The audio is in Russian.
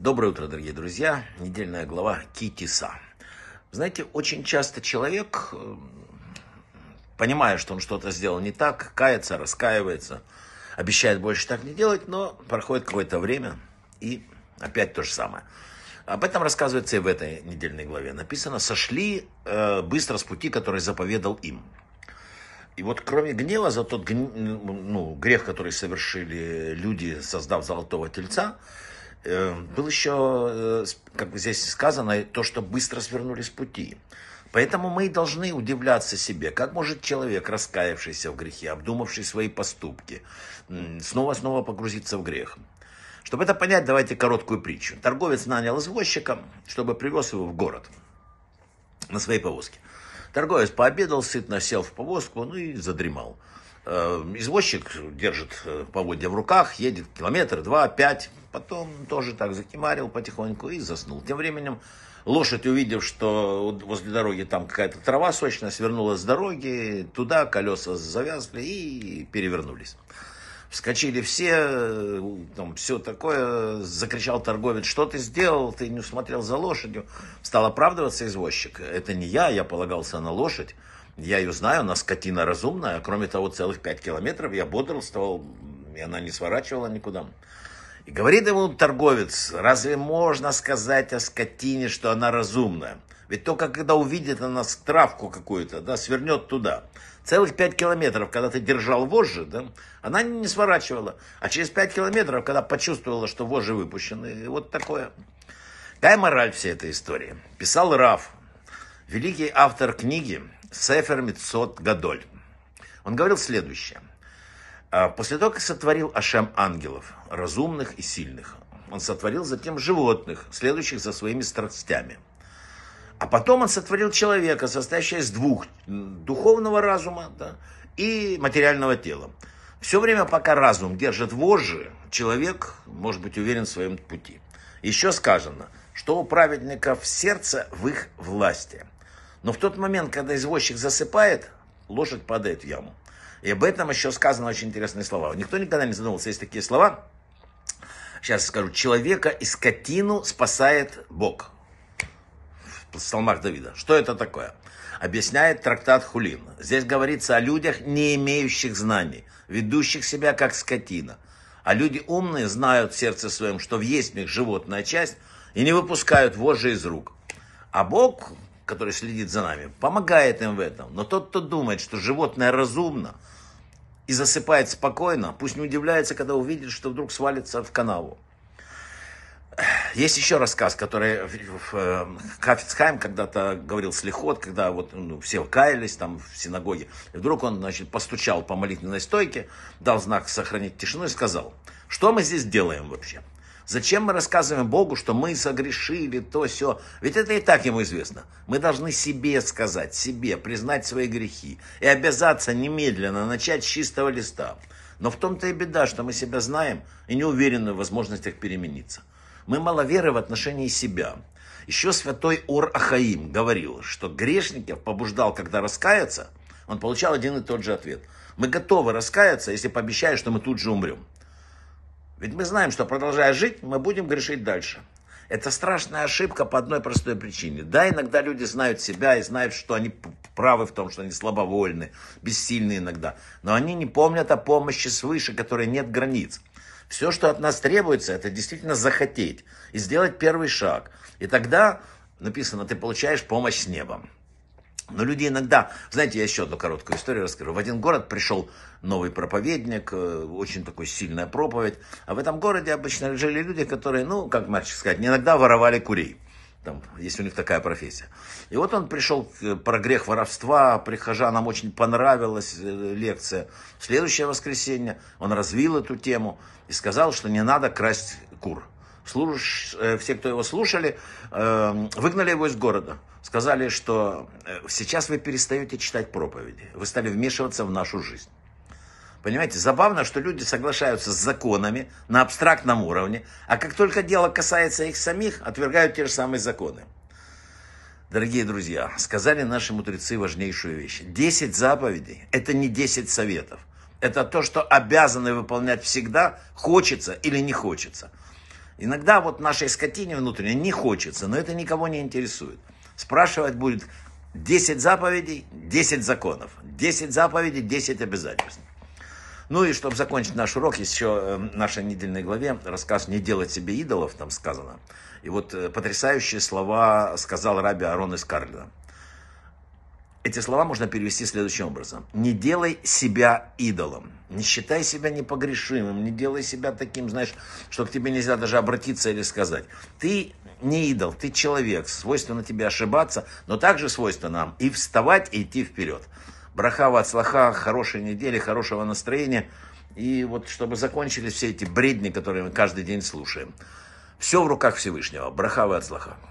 Доброе утро, дорогие друзья. Недельная глава Китиса. Знаете, очень часто человек, э, понимая, что он что-то сделал не так, кается, раскаивается, обещает больше так не делать, но проходит какое-то время и опять то же самое. Об этом рассказывается и в этой недельной главе. Написано, сошли э, быстро с пути, который заповедал им. И вот кроме гнева за тот ну, грех, который совершили люди, создав золотого тельца, Э, был еще, э, как здесь сказано, то, что быстро свернули с пути. Поэтому мы и должны удивляться себе, как может человек, раскаявшийся в грехе, обдумавший свои поступки, снова-снова погрузиться в грех. Чтобы это понять, давайте короткую притчу. Торговец нанял извозчика, чтобы привез его в город на своей повозке. Торговец пообедал, сытно сел в повозку, ну и задремал. Э, извозчик держит э, поводья в руках, едет километр, два, пять. Потом тоже так закимарил потихоньку и заснул. Тем временем лошадь, увидев, что возле дороги там какая-то трава сочная, свернула с дороги, туда колеса завязли и перевернулись. Вскочили все, э, там все такое, закричал торговец, что ты сделал, ты не усмотрел за лошадью. Стал оправдываться извозчик. Это не я, я полагался на лошадь. Я ее знаю, она скотина разумная. Кроме того, целых пять километров я бодрствовал, и она не сворачивала никуда. И говорит ему торговец, разве можно сказать о скотине, что она разумная? Ведь только когда увидит она травку какую-то, да, свернет туда. Целых пять километров, когда ты держал вожжи, да, она не сворачивала. А через пять километров, когда почувствовала, что вожжи выпущены, вот такое. Какая мораль всей этой истории? Писал Раф, великий автор книги Сефер Митсот Гадоль. Он говорил следующее. «А, После того, как сотворил Ашем ангелов, разумных и сильных, он сотворил затем животных, следующих за своими страстями – а потом он сотворил человека, состоящего из двух, духовного разума да, и материального тела. Все время, пока разум держит вожжи, человек может быть уверен в своем пути. Еще сказано, что у праведников сердце в их власти. Но в тот момент, когда извозчик засыпает, лошадь падает в яму. И об этом еще сказано очень интересные слова. Никто никогда не задумывался, есть такие слова. Сейчас скажу. Человека и скотину спасает Бог. Салмах Давида. Что это такое? Объясняет трактат Хулин. Здесь говорится о людях, не имеющих знаний, ведущих себя как скотина. А люди умные знают в сердце своем, что в есть в них животная часть, и не выпускают вожжи из рук. А Бог, который следит за нами, помогает им в этом. Но тот, кто думает, что животное разумно и засыпает спокойно, пусть не удивляется, когда увидит, что вдруг свалится в канаву. Есть еще рассказ, который э, Хафицхайм когда-то говорил слехот, когда вот ну, все каялись там в синагоге. И вдруг он, значит, постучал по молитвенной стойке, дал знак сохранить тишину и сказал, что мы здесь делаем вообще? Зачем мы рассказываем Богу, что мы согрешили, то, все? Ведь это и так ему известно. Мы должны себе сказать, себе, признать свои грехи и обязаться немедленно начать с чистого листа. Но в том-то и беда, что мы себя знаем и не уверены в возможностях перемениться. Мы маловеры в отношении себя. Еще святой Ор Ахаим говорил, что грешников побуждал, когда раскаяться, он получал один и тот же ответ. Мы готовы раскаяться, если пообещаешь, что мы тут же умрем. Ведь мы знаем, что продолжая жить, мы будем грешить дальше. Это страшная ошибка по одной простой причине. Да, иногда люди знают себя и знают, что они правы в том, что они слабовольны, бессильны иногда. Но они не помнят о помощи свыше, которой нет границ. Все, что от нас требуется, это действительно захотеть и сделать первый шаг. И тогда, написано, ты получаешь помощь с небом. Но люди иногда, знаете, я еще одну короткую историю расскажу. В один город пришел новый проповедник, э, очень такой сильная проповедь. А в этом городе обычно жили люди, которые, ну, как мальчик сказать, иногда воровали курей там, если у них такая профессия. И вот он пришел э, про грех воровства, прихожанам очень понравилась э, лекция. В следующее воскресенье он развил эту тему и сказал, что не надо красть кур. Служ... Э, все, кто его слушали, эм, выгнали его из города. Сказали, что сейчас вы перестаете читать проповеди, вы стали вмешиваться в нашу жизнь. Понимаете, забавно, что люди соглашаются с законами на абстрактном уровне, а как только дело касается их самих, отвергают те же самые законы. Дорогие друзья, сказали наши мудрецы важнейшую вещь. десять заповедей – это не десять советов. Это то, что обязаны выполнять всегда, хочется или не хочется. Иногда вот нашей скотине внутренней не хочется, но это никого не интересует. Спрашивать будет 10 заповедей, 10 законов. 10 заповедей, 10 обязательств. Ну и чтобы закончить наш урок, еще э, в нашей недельной главе рассказ «Не делать себе идолов» там сказано. И вот э, потрясающие слова сказал раби Арон из Карлина. Эти слова можно перевести следующим образом. Не делай себя идолом. Не считай себя непогрешимым. Не делай себя таким, знаешь, что к тебе нельзя даже обратиться или сказать. Ты не идол, ты человек. Свойственно тебе ошибаться, но также свойственно нам и вставать, и идти вперед. Браха, слаха, хорошей недели, хорошего настроения. И вот чтобы закончились все эти бредни, которые мы каждый день слушаем. Все в руках Всевышнего. брахава от слаха.